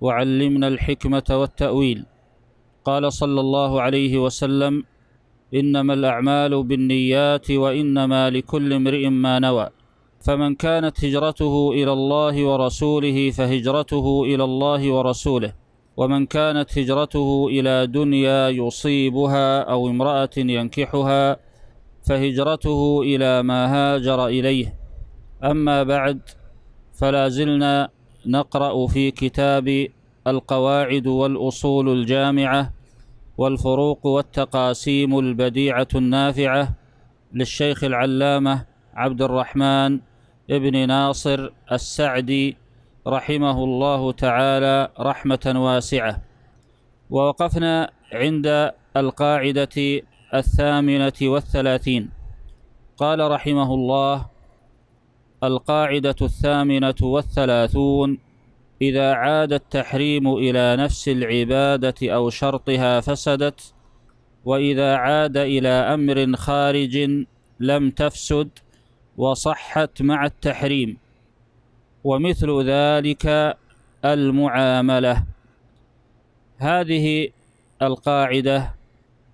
وعلمنا الحكمة والتأويل قال صلى الله عليه وسلم إنما الأعمال بالنيات وإنما لكل امرئ ما نوى فمن كانت هجرته إلى الله ورسوله فهجرته إلى الله ورسوله ومن كانت هجرته إلى دنيا يصيبها أو امرأة ينكحها فهجرته إلى ما هاجر إليه أما بعد فلا زلنا نقرأ في كتاب القواعد والأصول الجامعة والفروق والتقاسيم البديعة النافعة للشيخ العلامة عبد الرحمن ابن ناصر السعدي رحمه الله تعالى رحمة واسعة ووقفنا عند القاعدة الثامنة والثلاثين قال رحمه الله القاعدة الثامنة والثلاثون إذا عاد التحريم إلى نفس العبادة أو شرطها فسدت وإذا عاد إلى أمر خارج لم تفسد وصحت مع التحريم ومثل ذلك المعاملة هذه القاعدة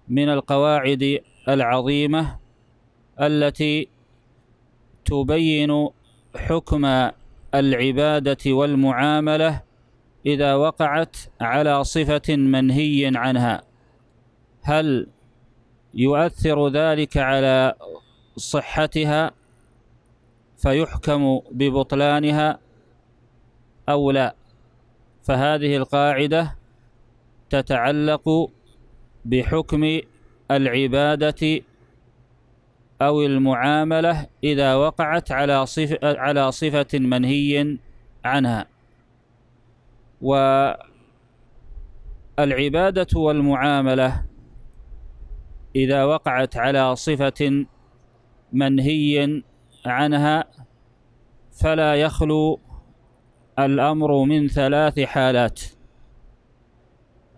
من القواعد العظيمة التي تبين حكم العبادة والمعاملة إذا وقعت على صفة منهي عنها هل يؤثر ذلك على صحتها فيحكم ببطلانها أو لا فهذه القاعدة تتعلق بحكم العبادة أو المعاملة إذا وقعت على صفة, على صفة منهي عنها والعبادة والمعاملة إذا وقعت على صفة منهي عنها فلا يخلو الأمر من ثلاث حالات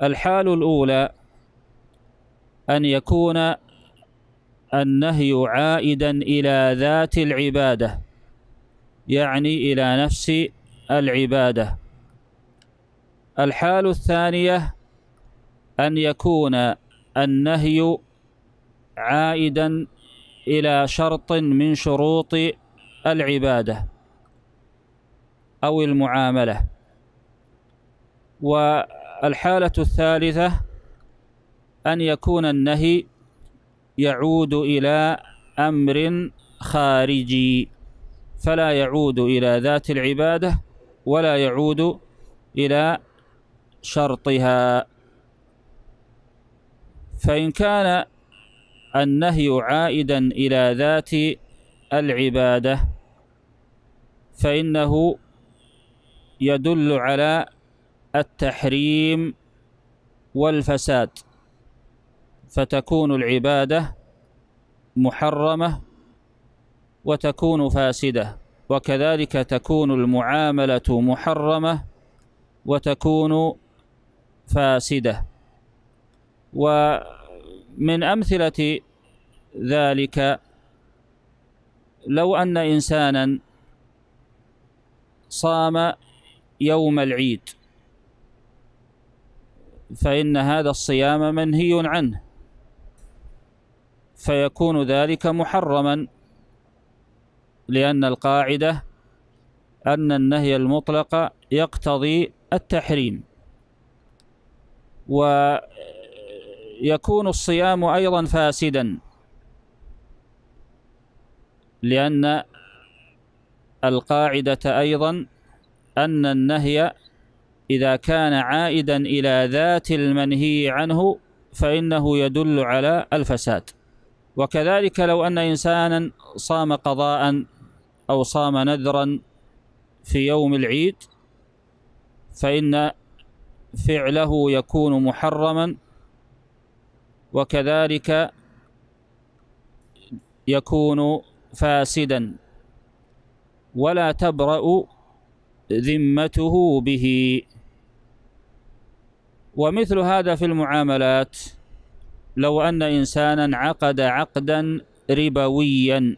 الحال الأولى أن يكون النهي عائدا إلى ذات العبادة يعني إلى نفس العبادة الحال الثانية أن يكون النهي عائدا إلى شرط من شروط العبادة أو المعاملة والحالة الثالثة أن يكون النهي يعود إلى أمر خارجي فلا يعود إلى ذات العبادة ولا يعود إلى شرطها فإن كان النهي عائدا إلى ذات العبادة فإنه يدل على التحريم والفساد فتكون العبادة محرمة وتكون فاسدة وكذلك تكون المعاملة محرمة وتكون فاسدة ومن أمثلة ذلك لو أن إنسانا صام يوم العيد فإن هذا الصيام منهي عنه فيكون ذلك محرما لأن القاعدة أن النهي المطلق يقتضي التحريم ويكون الصيام أيضا فاسدا لأن القاعدة أيضا أن النهي إذا كان عائدا إلى ذات المنهي عنه فإنه يدل على الفساد وكذلك لو أن إنسانا صام قضاء أو صام نذرا في يوم العيد فإن فعله يكون محرما وكذلك يكون فاسدا ولا تبرأ ذمته به ومثل هذا في المعاملات لو أن إنسانا عقد عقدا ربويا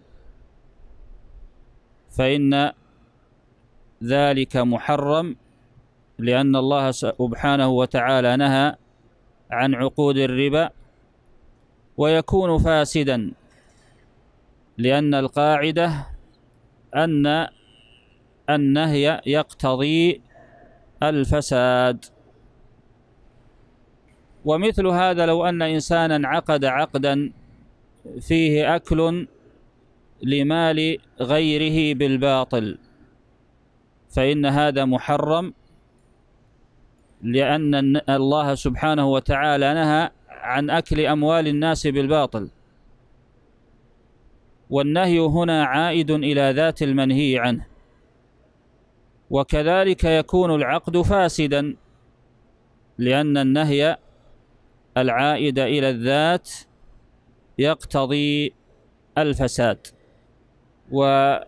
فإن ذلك محرم لأن الله سبحانه وتعالى نهى عن عقود الربا ويكون فاسدا لأن القاعدة أن النهي يقتضي الفساد ومثل هذا لو أن إنسانا عقد عقدا فيه أكل لمال غيره بالباطل فإن هذا محرم لأن الله سبحانه وتعالى نهى عن أكل أموال الناس بالباطل والنهي هنا عائد إلى ذات المنهي عنه وكذلك يكون العقد فاسدا لأن النهي العائدة إلى الذات يقتضي الفساد والصورة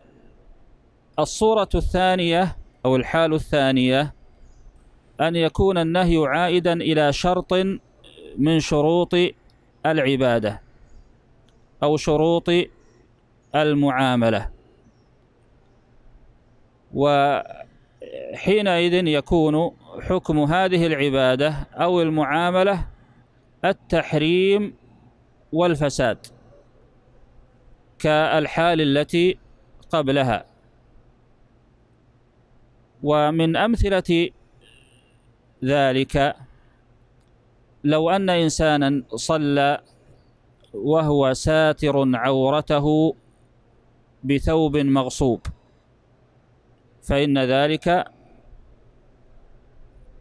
الثانية أو الحال الثانية أن يكون النهي عائدا إلى شرط من شروط العبادة أو شروط المعاملة وحينئذ يكون حكم هذه العبادة أو المعاملة التحريم والفساد كالحال التي قبلها ومن أمثلة ذلك لو أن إنسانا صلى وهو ساتر عورته بثوب مغصوب فإن ذلك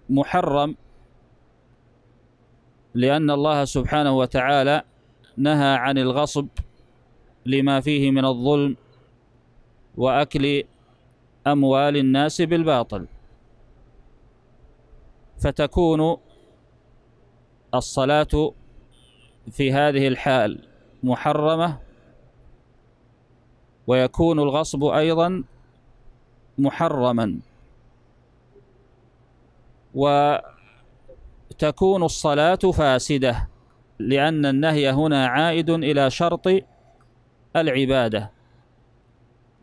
محرم لأن الله سبحانه وتعالى نهى عن الغصب لما فيه من الظلم وأكل أموال الناس بالباطل فتكون الصلاة في هذه الحال محرمة ويكون الغصب أيضا محرما و تكون الصلاة فاسدة لأن النهي هنا عائد إلى شرط العبادة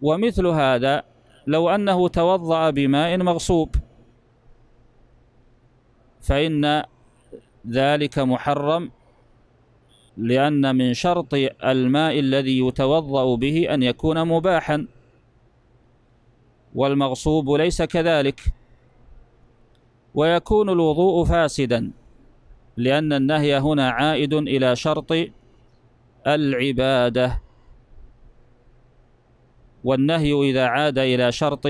ومثل هذا لو أنه توضأ بماء مغصوب فإن ذلك محرم لأن من شرط الماء الذي يتوضأ به أن يكون مباحا والمغصوب ليس كذلك ويكون الوضوء فاسدا لأن النهي هنا عائد إلى شرط العبادة والنهي إذا عاد إلى شرط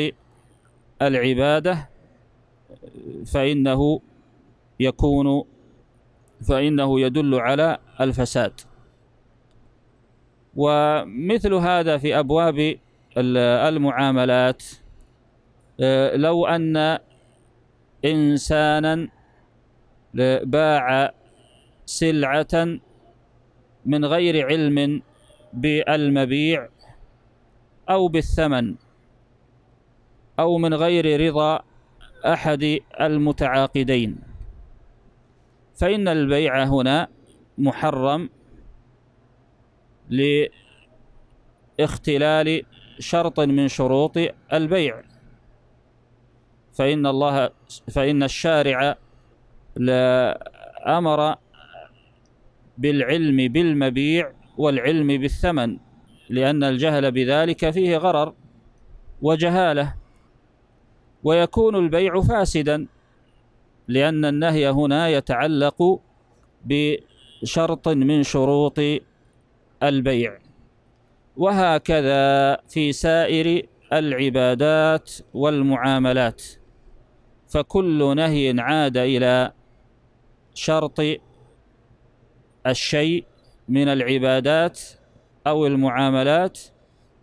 العبادة فإنه يكون فإنه يدل على الفساد ومثل هذا في أبواب المعاملات آه، لو أن إنسانا باع سلعة من غير علم بالمبيع أو بالثمن أو من غير رضا أحد المتعاقدين فإن البيع هنا محرم لاختلال شرط من شروط البيع فإن الله فإن الشارع أمر بالعلم بالمبيع والعلم بالثمن لأن الجهل بذلك فيه غرر وجهالة ويكون البيع فاسدا لأن النهي هنا يتعلق بشرط من شروط البيع وهكذا في سائر العبادات والمعاملات فكل نهي عاد إلى شرط الشيء من العبادات أو المعاملات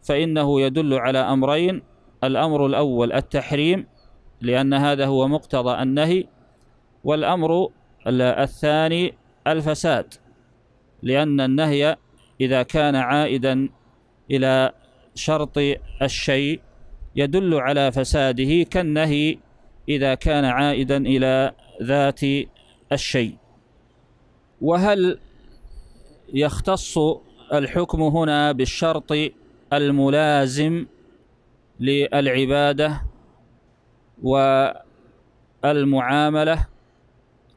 فإنه يدل على أمرين الأمر الأول التحريم لأن هذا هو مقتضى النهي والأمر الثاني الفساد لأن النهي إذا كان عائدا إلى شرط الشيء يدل على فساده كالنهي إذا كان عائدا إلى ذات الشيء وهل يختص الحكم هنا بالشرط الملازم للعبادة والمعاملة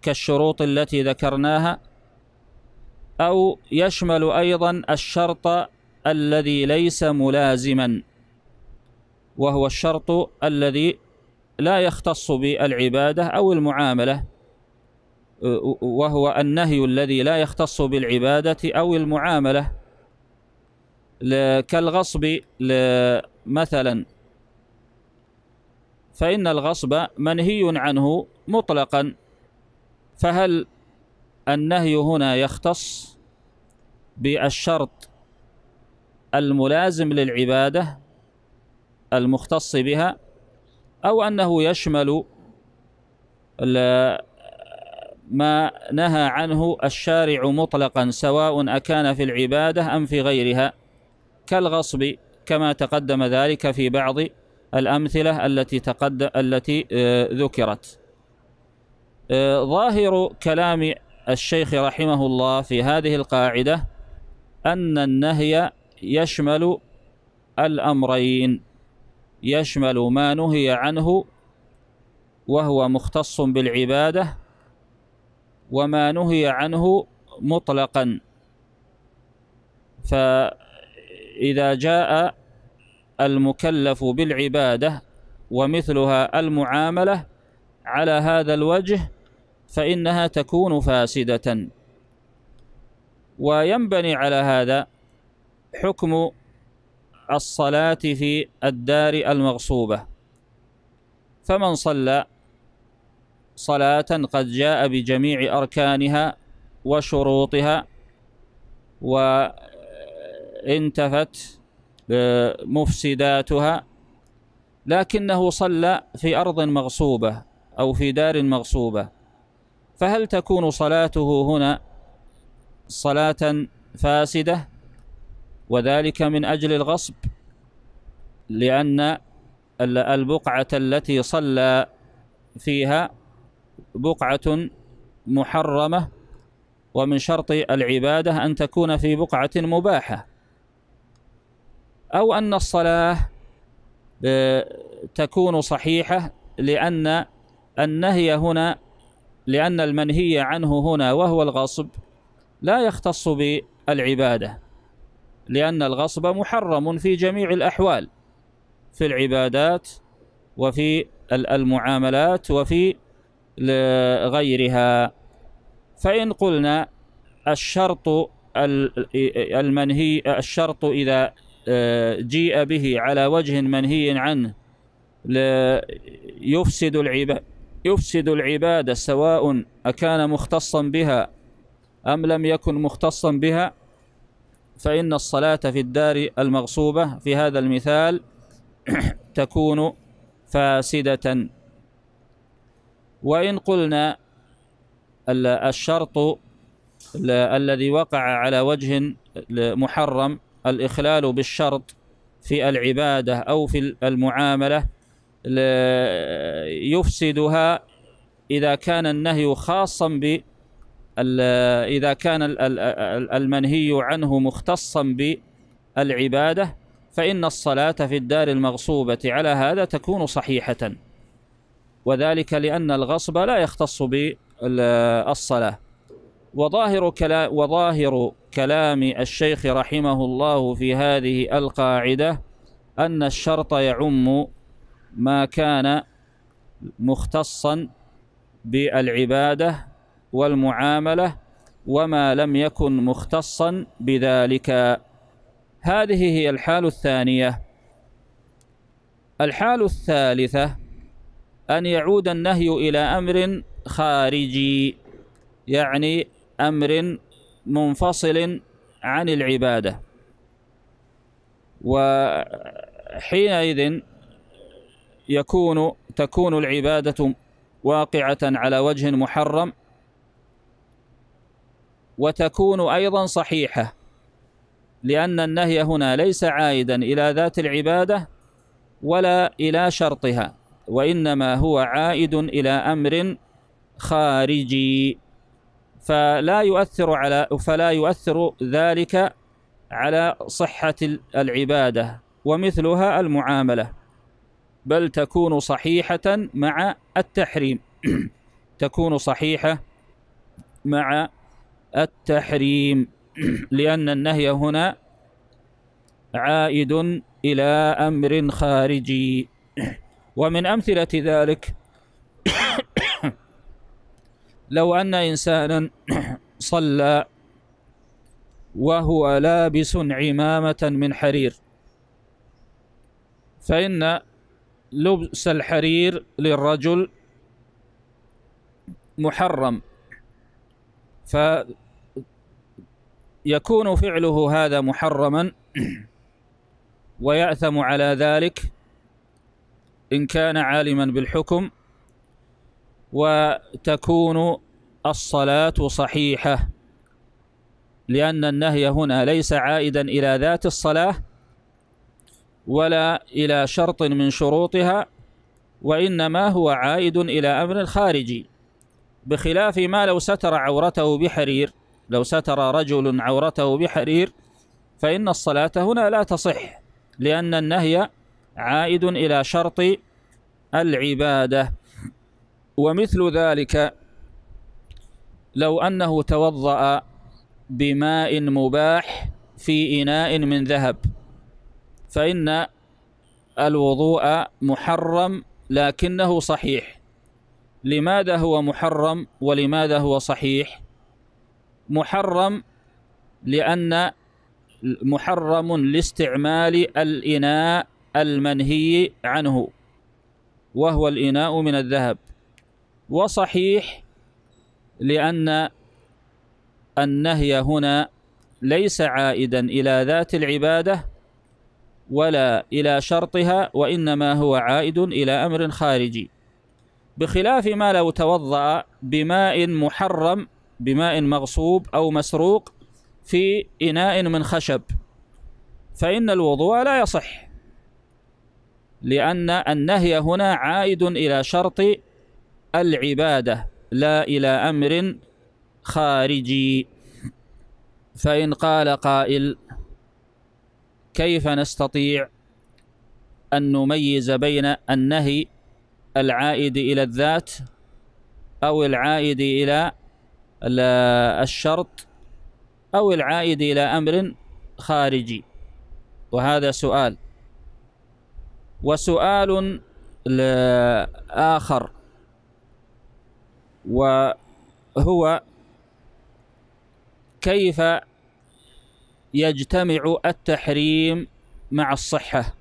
كالشروط التي ذكرناها أو يشمل أيضا الشرط الذي ليس ملازما وهو الشرط الذي لا يختص بالعبادة أو المعاملة وهو النهي الذي لا يختص بالعبادة أو المعاملة كالغصب مثلا فإن الغصب منهي عنه مطلقا فهل النهي هنا يختص بالشرط الملازم للعبادة المختص بها أو أنه يشمل ما نهى عنه الشارع مطلقا سواء أكان في العبادة أم في غيرها كالغصب كما تقدم ذلك في بعض الأمثلة التي تقدم التي آه، ذكرت آه، ظاهر كلام الشيخ رحمه الله في هذه القاعدة أن النهي يشمل الأمرين يشمل ما نهي عنه وهو مختص بالعبادة وما نهي عنه مطلقا فإذا جاء المكلف بالعبادة ومثلها المعاملة على هذا الوجه فإنها تكون فاسدة وينبني على هذا حكم الصلاة في الدار المغصوبة فمن صلى صلاة قد جاء بجميع أركانها وشروطها وانتفت مفسداتها لكنه صلى في أرض مغصوبة أو في دار مغصوبة فهل تكون صلاته هنا صلاة فاسدة وذلك من أجل الغصب لأن البقعة التي صلى فيها بقعة محرمة ومن شرط العبادة أن تكون في بقعة مباحة أو أن الصلاة آه، تكون صحيحة لأن النهي هنا لأن المنهي عنه هنا وهو الغصب لا يختص بالعبادة لأن الغصب محرم في جميع الأحوال في العبادات وفي المعاملات وفي غيرها فإن قلنا الشرط المنهي الشرط إذا آه، جيء به على وجه منهي عنه يفسد العبادة يفسد العبادة سواء أكان مختصا بها أم لم يكن مختصا بها فإن الصلاة في الدار المغصوبة في هذا المثال تكون فاسدة وإن قلنا الشرط الذي وقع على وجه محرم الإخلال بالشرط في العبادة أو في المعاملة يفسدها إذا كان النهي خاصا بالشرط إذا كان المنهي عنه مختصا بالعبادة فإن الصلاة في الدار المغصوبة على هذا تكون صحيحة وذلك لأن الغصب لا يختص بالصلاة وظاهر كلام, وظاهر كلام الشيخ رحمه الله في هذه القاعدة أن الشرط يعم ما كان مختصا بالعبادة والمعاملة وما لم يكن مختصا بذلك هذه هي الحال الثانية الحال الثالثة أن يعود النهي إلى أمر خارجي يعني أمر منفصل عن العبادة وحينئذ يكون تكون العبادة واقعة على وجه محرم وتكون أيضا صحيحة لأن النهي هنا ليس عائدا إلى ذات العبادة ولا إلى شرطها وإنما هو عائد إلى أمر خارجي فلا يؤثر على فلا يؤثر ذلك على صحة العبادة ومثلها المعاملة بل تكون صحيحة مع التحريم تكون صحيحة مع التحريم لأن النهي هنا عائد إلى أمر خارجي ومن أمثلة ذلك لو أن إنسانا صلى وهو لابس عمامة من حرير فإن لبس الحرير للرجل محرم ف يكون فعله هذا محرما ويأثم على ذلك إن كان عالما بالحكم وتكون الصلاة صحيحة لأن النهي هنا ليس عائدا إلى ذات الصلاة ولا إلى شرط من شروطها وإنما هو عائد إلى أمر خارجي بخلاف ما لو ستر عورته بحرير لو ستر رجل عورته بحرير فإن الصلاة هنا لا تصح لأن النهي عائد إلى شرط العبادة ومثل ذلك لو أنه توضأ بماء مباح في إناء من ذهب فإن الوضوء محرم لكنه صحيح لماذا هو محرم ولماذا هو صحيح محرم لأن محرم لاستعمال الإناء المنهي عنه وهو الإناء من الذهب وصحيح لأن النهي هنا ليس عائدا إلى ذات العبادة ولا إلى شرطها وإنما هو عائد إلى أمر خارجي بخلاف ما لو توضأ بماء محرم بماء مغصوب أو مسروق في إناء من خشب فإن الوضوء لا يصح لأن النهي هنا عائد إلى شرط العبادة لا إلى أمر خارجي فإن قال قائل كيف نستطيع أن نميز بين النهي العائد إلى الذات أو العائد إلى الشرط أو العائد إلى أمر خارجي وهذا سؤال وسؤال آخر وهو كيف يجتمع التحريم مع الصحة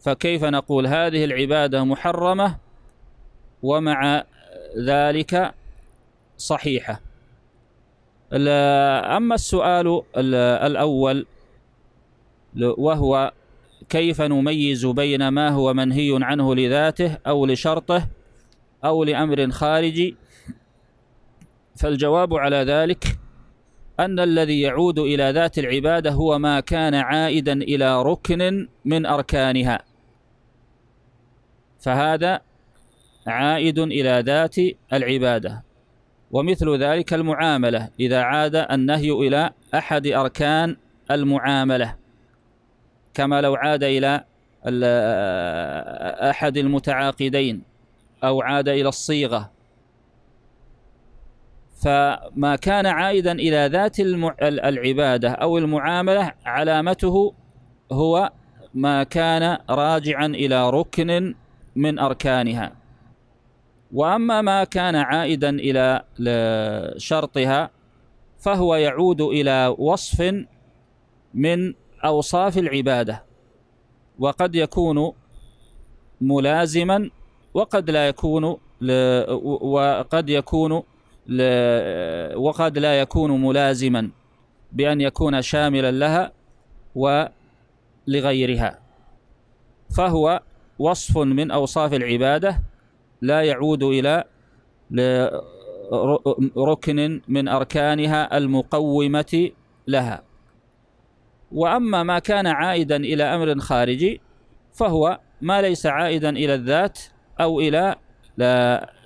فكيف نقول هذه العبادة محرمة ومع ذلك صحيحة أما السؤال الأول وهو كيف نميز بين ما هو منهي عنه لذاته أو لشرطه أو لأمر خارجي فالجواب على ذلك أن الذي يعود إلى ذات العبادة هو ما كان عائدا إلى ركن من أركانها فهذا عائد إلى ذات العبادة ومثل ذلك المعاملة إذا عاد النهي إلى أحد أركان المعاملة كما لو عاد إلى أحد المتعاقدين أو عاد إلى الصيغة فما كان عائدا إلى ذات العبادة أو المعاملة علامته هو ما كان راجعا إلى ركن من أركانها واما ما كان عائدا الى شرطها فهو يعود الى وصف من اوصاف العباده وقد يكون ملازما وقد لا يكون وقد يكون وقد لا يكون ملازما بان يكون شاملا لها ولغيرها فهو وصف من اوصاف العباده لا يعود إلى ركن من أركانها المقومة لها وأما ما كان عائدا إلى أمر خارجي فهو ما ليس عائدا إلى الذات أو إلى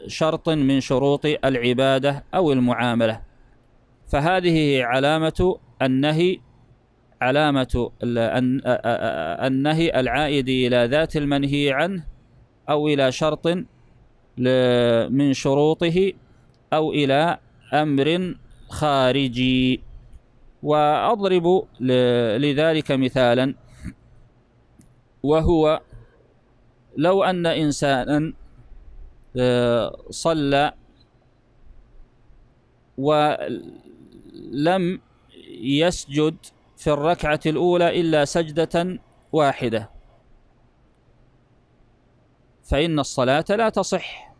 شرط من شروط العبادة أو المعاملة فهذه علامة النهي علامة النهي العائد إلى ذات المنهي عنه أو إلى شرط من شروطه أو إلى أمر خارجي وأضرب لذلك مثالا وهو لو أن إنسانا آه، صلى ولم يسجد في الركعة الأولى إلا سجدة واحدة فإن الصلاة لا تصح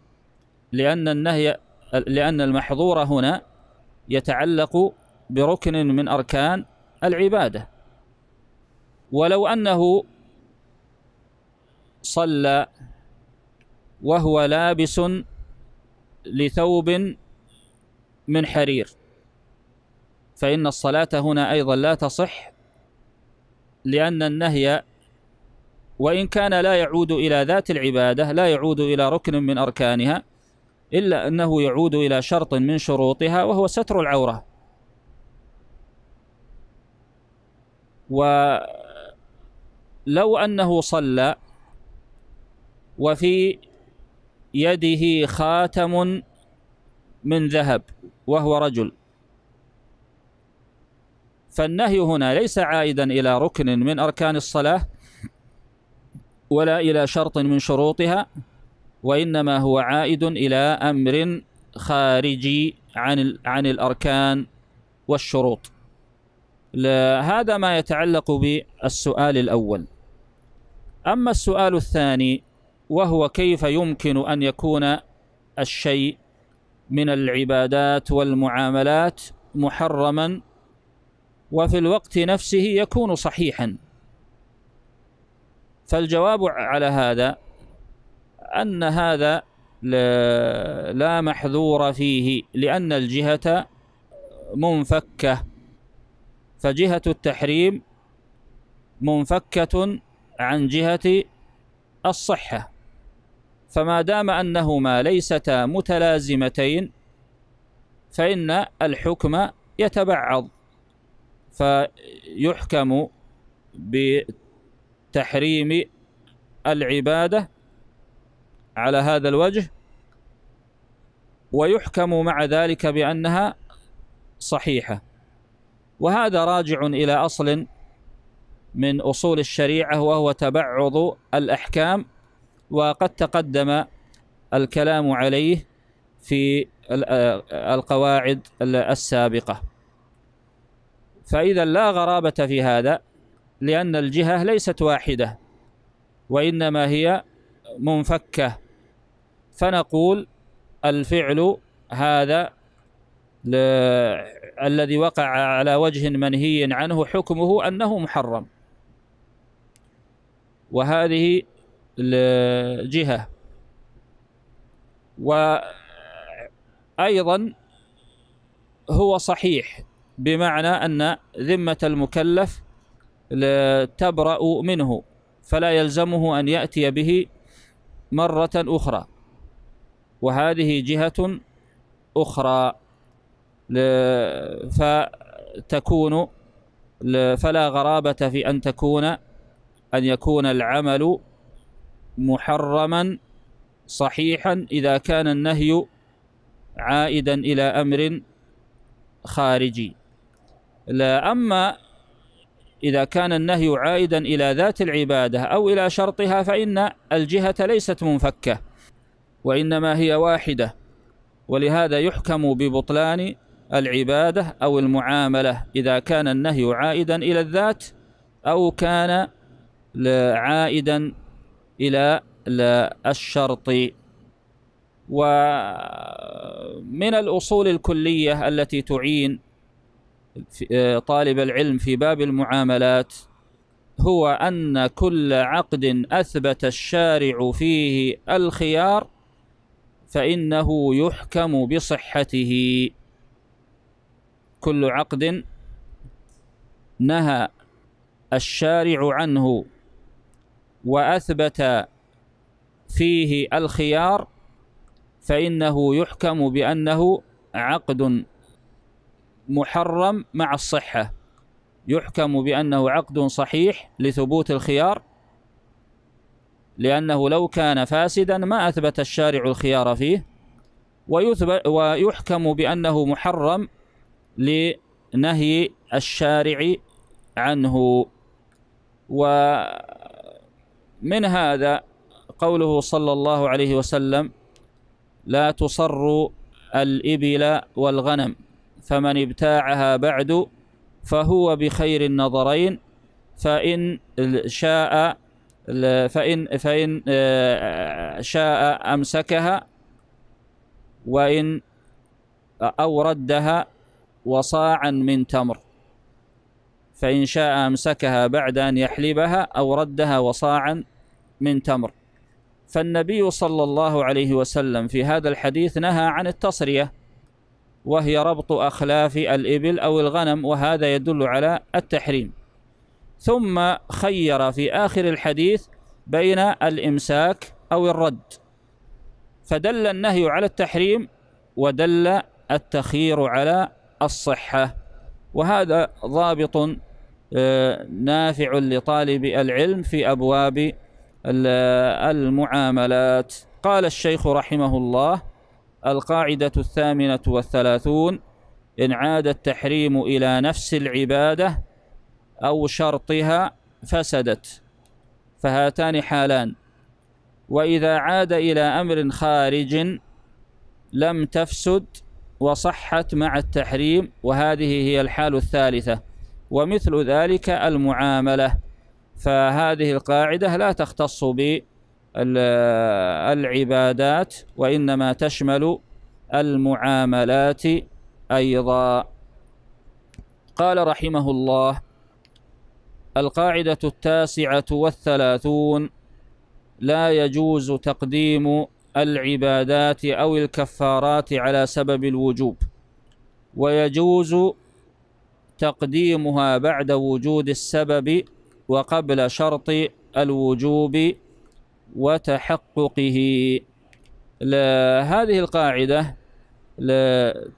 لأن النهي لأن المحظور هنا يتعلق بركن من أركان العبادة ولو أنه صلى وهو لابس لثوب من حرير فإن الصلاة هنا أيضا لا تصح لأن النهي وإن كان لا يعود إلى ذات العبادة لا يعود إلى ركن من أركانها إلا أنه يعود إلى شرط من شروطها وهو ستر العورة ولو أنه صلى وفي يده خاتم من ذهب وهو رجل فالنهي هنا ليس عائدا إلى ركن من أركان الصلاة ولا إلى شرط من شروطها وإنما هو عائد إلى أمر خارجي عن عن الأركان والشروط هذا ما يتعلق بالسؤال الأول أما السؤال الثاني وهو كيف يمكن أن يكون الشيء من العبادات والمعاملات محرما وفي الوقت نفسه يكون صحيحا فالجواب على هذا أن هذا لا محذور فيه لأن الجهة منفكة فجهة التحريم منفكة عن جهة الصحة فما دام أنهما ليستا متلازمتين فإن الحكم يتبعض فيحكم تحريم العبادة على هذا الوجه ويحكم مع ذلك بأنها صحيحة وهذا راجع إلى أصل من أصول الشريعة وهو تبعض الأحكام وقد تقدم الكلام عليه في آه، القواعد السابقة فإذا لا غرابة في هذا لأن الجهة ليست واحدة وإنما هي منفكة فنقول الفعل هذا الذي وقع على وجه منهي عنه حكمه أنه محرم وهذه الجهة وأيضا هو صحيح بمعنى أن ذمة المكلف تبرأ منه فلا يلزمه أن يأتي به مرة أخرى وهذه جهة أخرى فتكون فلا غرابة في أن تكون أن يكون العمل محرما صحيحا إذا كان النهي عائدا إلى أمر خارجي لا أما إذا كان النهي عائدا إلى ذات العبادة أو إلى شرطها فإن الجهة ليست منفكة وإنما هي واحدة ولهذا يحكم ببطلان العبادة أو المعاملة إذا كان النهي عائدا إلى الذات أو كان عائدا إلى الشرط ومن الأصول الكلية التي تعين آه، طالب العلم في باب المعاملات هو أن كل عقد أثبت الشارع فيه الخيار فإنه يحكم بصحته كل عقد نهى الشارع عنه وأثبت فيه الخيار فإنه يحكم بأنه عقد محرم مع الصحة يحكم بأنه عقد صحيح لثبوت الخيار لأنه لو كان فاسدا ما أثبت الشارع الخيار فيه ويثبت ويحكم بأنه محرم لنهي الشارع عنه ومن هذا قوله صلى الله عليه وسلم لا تصروا الإبل والغنم فمن ابتاعها بعد فهو بخير النظرين فإن شاء فإن فإن آه، شاء أمسكها وإن أو ردها وصاعا من تمر فإن شاء أمسكها بعد أن يحلبها أو ردها وصاعا من تمر فالنبي صلى الله عليه وسلم في هذا الحديث نهى عن التصريه وهي ربط أخلاف الإبل أو الغنم وهذا يدل على التحريم ثم خير في آخر الحديث بين الإمساك أو الرد فدل النهي على التحريم ودل التخيير على الصحة وهذا ضابط آه، نافع لطالب العلم في أبواب المعاملات قال الشيخ رحمه الله القاعدة الثامنة والثلاثون إن عاد التحريم إلى نفس العبادة أو شرطها فسدت فهاتان حالان وإذا عاد إلى أمر خارج لم تفسد وصحت مع التحريم وهذه هي الحال الثالثة ومثل ذلك المعاملة فهذه القاعدة لا تختص بالتحريم العبادات وإنما تشمل المعاملات أيضا قال رحمه الله القاعدة التاسعة والثلاثون لا يجوز تقديم العبادات أو الكفارات على سبب الوجوب ويجوز تقديمها بعد وجود السبب وقبل شرط الوجوب وتحققه هذه القاعدة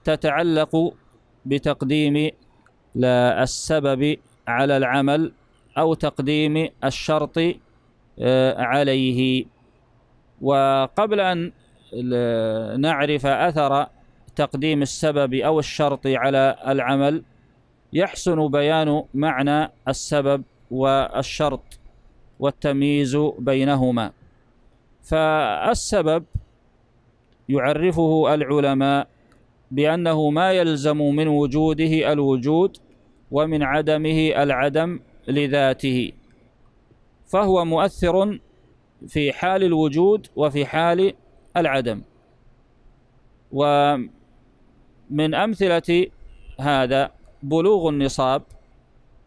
تتعلق بتقديم السبب على العمل أو تقديم الشرط آه، عليه وقبل أن نعرف أثر تقديم السبب أو الشرط على العمل يحسن بيان معنى السبب والشرط والتمييز بينهما فالسبب يعرفه العلماء بأنه ما يلزم من وجوده الوجود ومن عدمه العدم لذاته فهو مؤثر في حال الوجود وفي حال العدم ومن أمثلة هذا بلوغ النصاب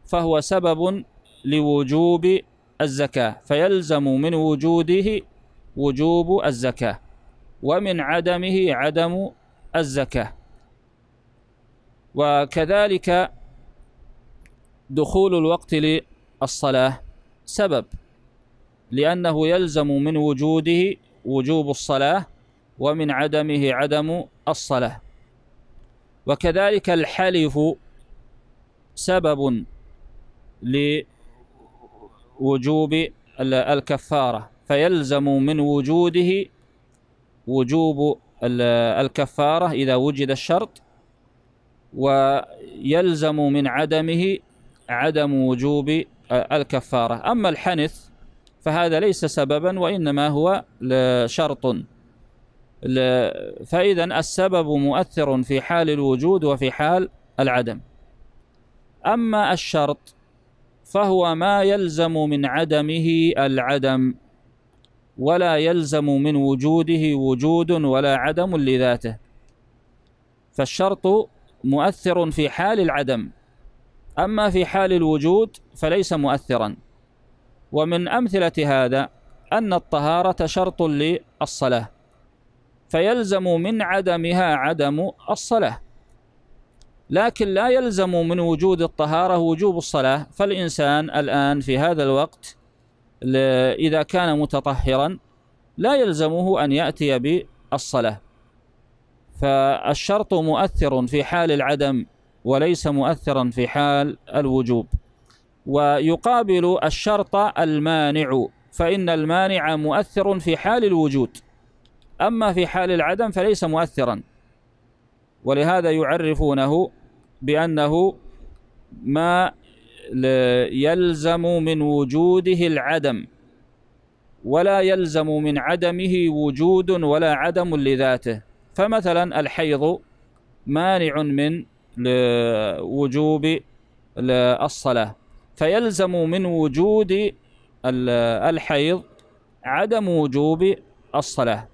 فهو سبب لوجوب الزكاة فيلزم من وجوده وجوب الزكاة ومن عدمه عدم الزكاة وكذلك دخول الوقت للصلاة سبب لأنه يلزم من وجوده وجوب الصلاة ومن عدمه عدم الصلاة وكذلك الحلف سبب لوجوب الكفارة فيلزم من وجوده وجوب الكفارة إذا وجد الشرط ويلزم من عدمه عدم وجوب الكفارة أما الحنث فهذا ليس سببا وإنما هو شرط فإذا السبب مؤثر في حال الوجود وفي حال العدم أما الشرط فهو ما يلزم من عدمه العدم ولا يلزم من وجوده وجود ولا عدم لذاته فالشرط مؤثر في حال العدم أما في حال الوجود فليس مؤثرا ومن أمثلة هذا أن الطهارة شرط للصلاة فيلزم من عدمها عدم الصلاة لكن لا يلزم من وجود الطهارة وجوب الصلاة فالإنسان الآن في هذا الوقت إذا كان متطهرا لا يلزمه أن يأتي بالصلاة فالشرط مؤثر في حال العدم وليس مؤثرا في حال الوجوب ويقابل الشرط المانع فإن المانع مؤثر في حال الوجود أما في حال العدم فليس مؤثرا ولهذا يعرفونه بأنه ما يلزم من وجوده العدم ولا يلزم من عدمه وجود ولا عدم لذاته فمثلا الحيض مانع من وجوب الصلاة فيلزم من وجود الحيض عدم وجوب الصلاة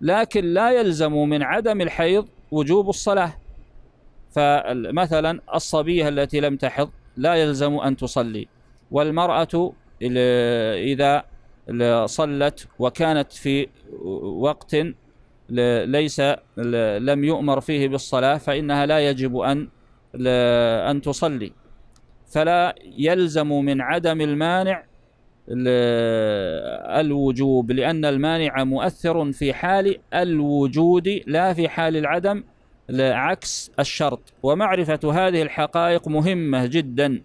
لكن لا يلزم من عدم الحيض وجوب الصلاة فمثلا الصبية التي لم تحض لا يلزم أن تصلي والمرأة إذا صلت وكانت في وقت ليس لم يؤمر فيه بالصلاة فإنها لا يجب أن أن تصلي فلا يلزم من عدم المانع الوجوب لأن المانع مؤثر في حال الوجود لا في حال العدم عكس الشرط ومعرفة هذه الحقائق مهمة جدا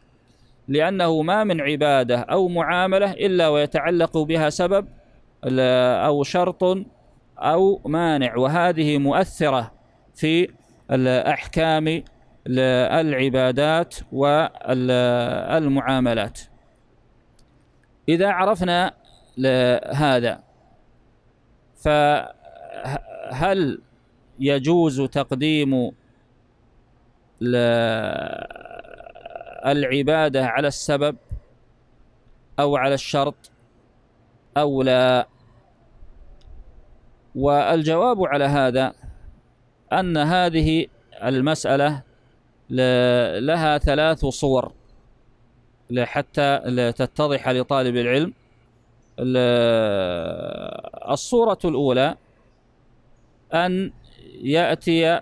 لأنه ما من عبادة أو معاملة إلا ويتعلق بها سبب أو شرط أو مانع وهذه مؤثرة في أحكام العبادات والمعاملات إذا عرفنا هذا فهل يجوز تقديم العبادة على السبب أو على الشرط أو لا والجواب على هذا أن هذه المسألة لها ثلاث صور حتى تتضح لطالب العلم الصورة الأولى أن يأتي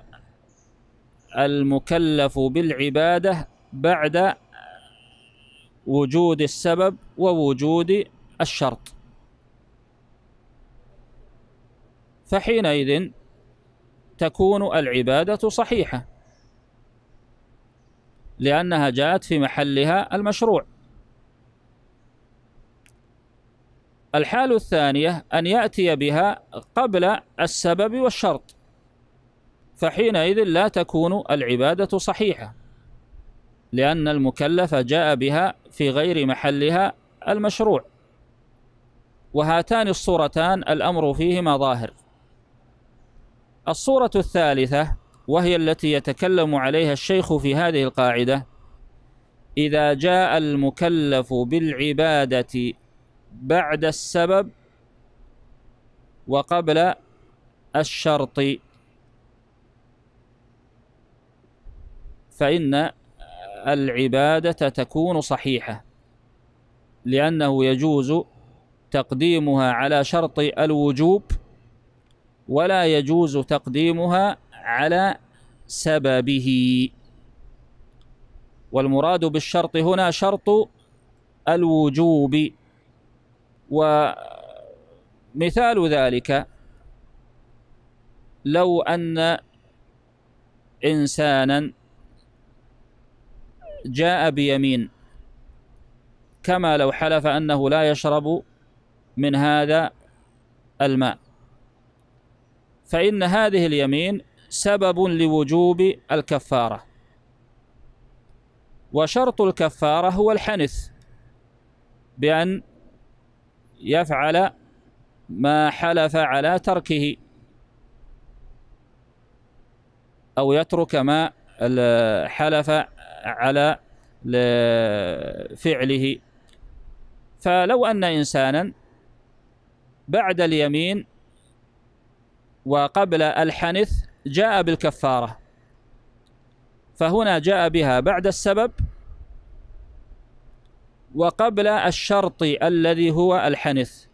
المكلف بالعبادة بعد وجود السبب ووجود الشرط فحينئذ تكون العبادة صحيحة لأنها جاءت في محلها المشروع الحال الثانية أن يأتي بها قبل السبب والشرط فحينئذ لا تكون العبادة صحيحة لأن المكلف جاء بها في غير محلها المشروع وهاتان الصورتان الأمر فيهما ظاهر الصورة الثالثة وهي التي يتكلم عليها الشيخ في هذه القاعدة إذا جاء المكلف بالعبادة بعد السبب وقبل الشرط فإن العبادة تكون صحيحة لأنه يجوز تقديمها على شرط الوجوب ولا يجوز تقديمها على سببه والمراد بالشرط هنا شرط الوجوب ومثال ذلك لو أن إنسانا جاء بيمين كما لو حلف أنه لا يشرب من هذا الماء فإن هذه اليمين سبب لوجوب الكفارة وشرط الكفارة هو الحنث بأن يفعل ما حلف على تركه أو يترك ما حلف على فعله فلو أن إنسانا بعد اليمين وقبل الحنث جاء بالكفارة فهنا جاء بها بعد السبب وقبل الشرط الذي هو الحنث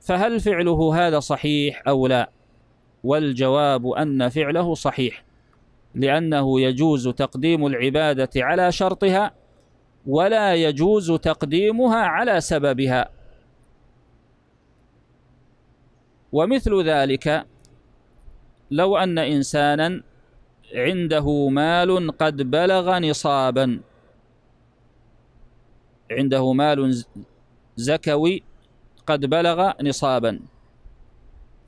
فهل فعله هذا صحيح أو لا والجواب أن فعله صحيح لأنه يجوز تقديم العبادة على شرطها ولا يجوز تقديمها على سببها ومثل ذلك لو أن إنسانا عنده مال قد بلغ نصابا عنده مال زكوي قد بلغ نصابا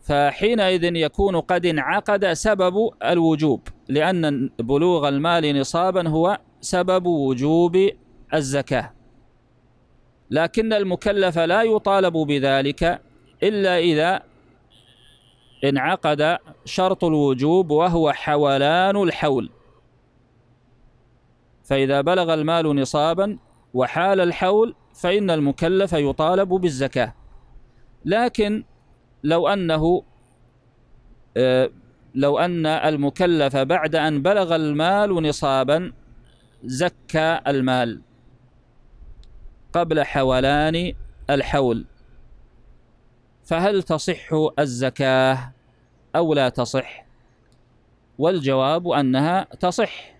فحينئذ يكون قد انعقد سبب الوجوب لأن بلوغ المال نصابا هو سبب وجوب الزكاة لكن المكلف لا يطالب بذلك إلا إذا انعقد شرط الوجوب وهو حولان الحول فإذا بلغ المال نصابا وحال الحول فإن المكلف يطالب بالزكاة لكن لو أنه آه، لو أن المكلف بعد أن بلغ المال نصابا زكى المال قبل حولان الحول فهل تصح الزكاة أو لا تصح والجواب أنها تصح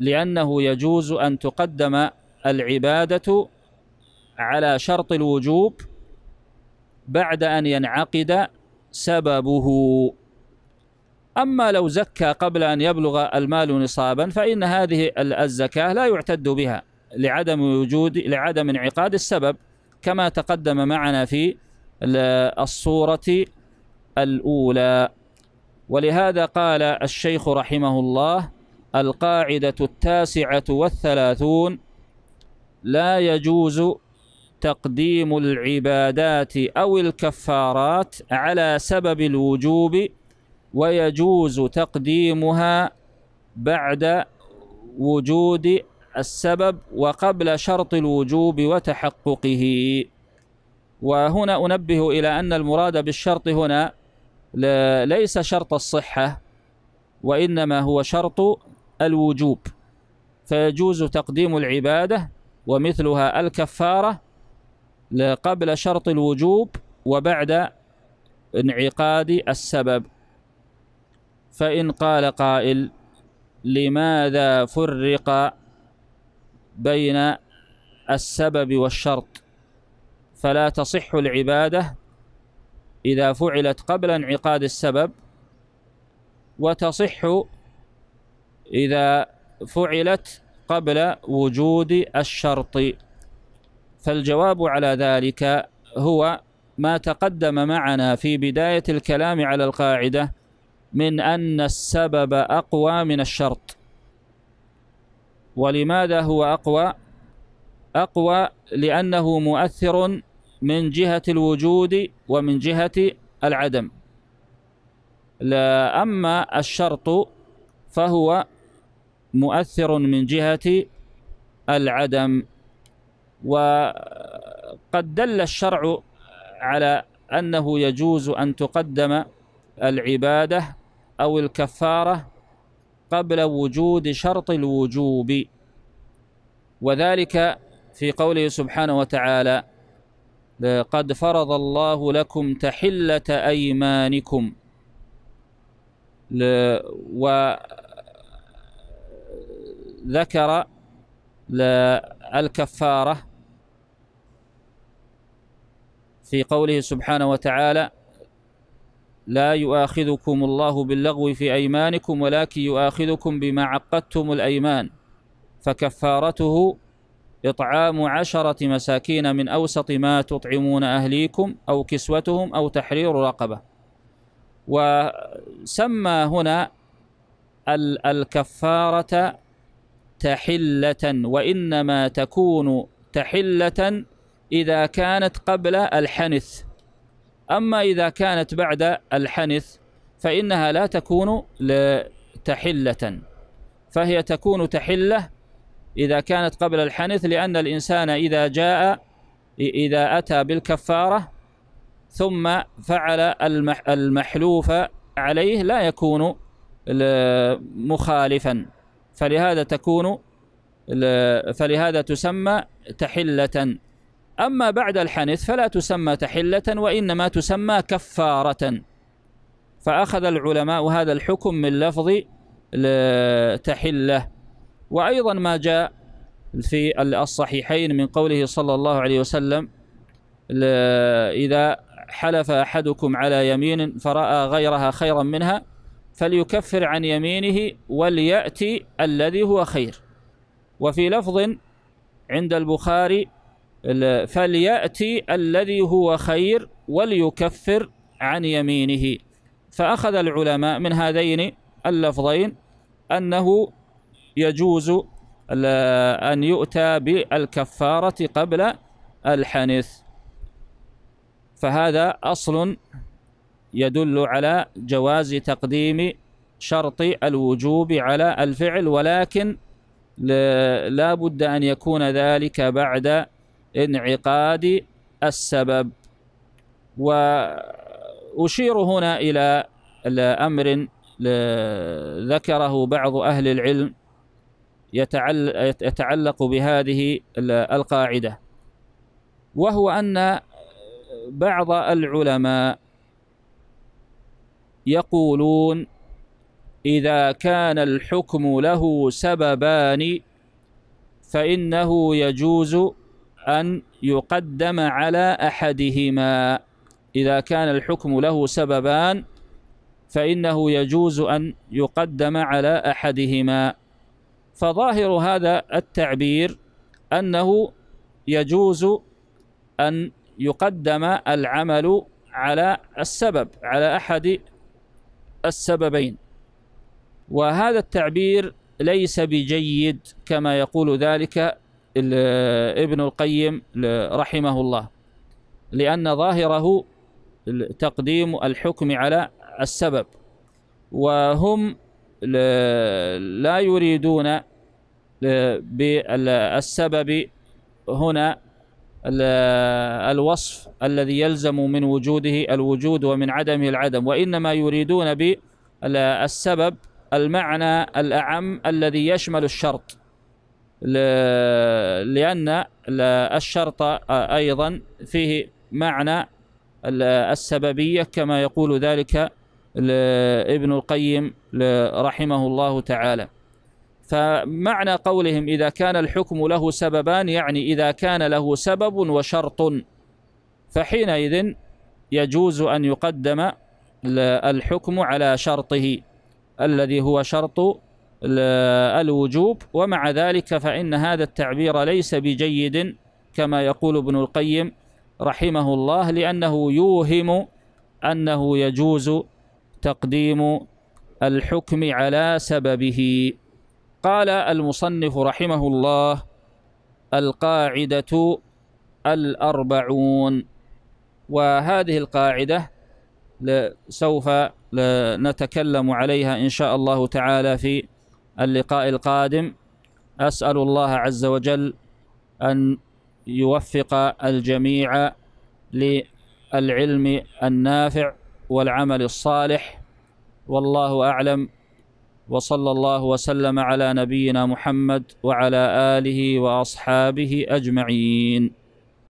لأنه يجوز أن تقدم العبادة على شرط الوجوب بعد أن ينعقد سببه أما لو زكى قبل أن يبلغ المال نصابا فإن هذه الزكاة لا يعتد بها لعدم وجود لعدم انعقاد السبب كما تقدم معنا في الصورة الأولى ولهذا قال الشيخ رحمه الله القاعدة التاسعة والثلاثون لا يجوز تقديم العبادات أو الكفارات على سبب الوجوب ويجوز تقديمها بعد وجود السبب وقبل شرط الوجوب وتحققه وهنا أنبه إلى أن المراد بالشرط هنا ليس شرط الصحة وإنما هو شرط الوجوب فيجوز تقديم العبادة ومثلها الكفارة قبل شرط الوجوب وبعد انعقاد السبب فإن قال قائل لماذا فرق بين السبب والشرط فلا تصح العبادة إذا فعلت قبل انعقاد السبب وتصح إذا فعلت قبل وجود الشرط فالجواب على ذلك هو ما تقدم معنا في بداية الكلام على القاعدة من أن السبب أقوى من الشرط ولماذا هو أقوى؟ أقوى لأنه مؤثر من جهة الوجود ومن جهة العدم لا أما الشرط فهو مؤثر من جهة العدم وقد دل الشرع على أنه يجوز أن تقدم العبادة أو الكفارة قبل وجود شرط الوجوب وذلك في قوله سبحانه وتعالى قد فرض الله لكم تحلة أيمانكم وذكر الكفارة في قوله سبحانه وتعالى لا يؤاخذكم الله باللغو في أيمانكم ولكن يؤاخذكم بما عقدتم الأيمان فكفارته إطعام عشرة مساكين من أوسط ما تطعمون أهليكم أو كسوتهم أو تحرير رقبة وسمى هنا الكفارة تحلة وإنما تكون تحلة إذا كانت قبل الحنث أما إذا كانت بعد الحنث فإنها لا تكون تحلة فهي تكون تحلة إذا كانت قبل الحنث لأن الإنسان إذا جاء إذا أتى بالكفارة ثم فعل المحلوف عليه لا يكون مخالفا فلهذا تكون فلهذا تسمى تحلة أما بعد الحنث فلا تسمى تحلة وإنما تسمى كفارة فأخذ العلماء هذا الحكم من لفظ تحلة وأيضا ما جاء في الصحيحين من قوله صلى الله عليه وسلم إذا حلف أحدكم على يمين فرأى غيرها خيرا منها فليكفر عن يمينه وليأتي الذي هو خير وفي لفظ عند البخاري فليأتي الذي هو خير وليكفر عن يمينه فأخذ العلماء من هذين اللفظين أنه يجوز أن يؤتى بالكفارة قبل الحنث فهذا أصل يدل على جواز تقديم شرط الوجوب على الفعل ولكن لا بد أن يكون ذلك بعد انعقاد السبب وأشير هنا إلى أمر ذكره بعض أهل العلم يتعلق بهذه القاعدة وهو أن بعض العلماء يقولون إذا كان الحكم له سببان فإنه يجوز أن يقدم على أحدهما إذا كان الحكم له سببان فإنه يجوز أن يقدم على أحدهما فظاهر هذا التعبير أنه يجوز أن يقدم العمل على السبب على أحد السببين وهذا التعبير ليس بجيد كما يقول ذلك ابن القيم رحمه الله لأن ظاهره تقديم الحكم على السبب وهم لا يريدون بالسبب هنا الوصف الذي يلزم من وجوده الوجود ومن عدمه العدم وإنما يريدون بالسبب المعنى الأعم الذي يشمل الشرط لأن الشرط أيضا فيه معنى السببية كما يقول ذلك ابن القيم رحمه الله تعالى فمعنى قولهم إذا كان الحكم له سببان يعني إذا كان له سبب وشرط فحينئذ يجوز أن يقدم الحكم على شرطه الذي هو شرط الوجوب ومع ذلك فإن هذا التعبير ليس بجيد كما يقول ابن القيم رحمه الله لأنه يوهم أنه يجوز تقديم الحكم على سببه قال المصنف رحمه الله القاعدة الأربعون وهذه القاعدة سوف نتكلم عليها إن شاء الله تعالى في اللقاء القادم أسأل الله عز وجل أن يوفق الجميع للعلم النافع والعمل الصالح والله أعلم وصلى الله وسلم على نبينا محمد وعلى آله وأصحابه أجمعين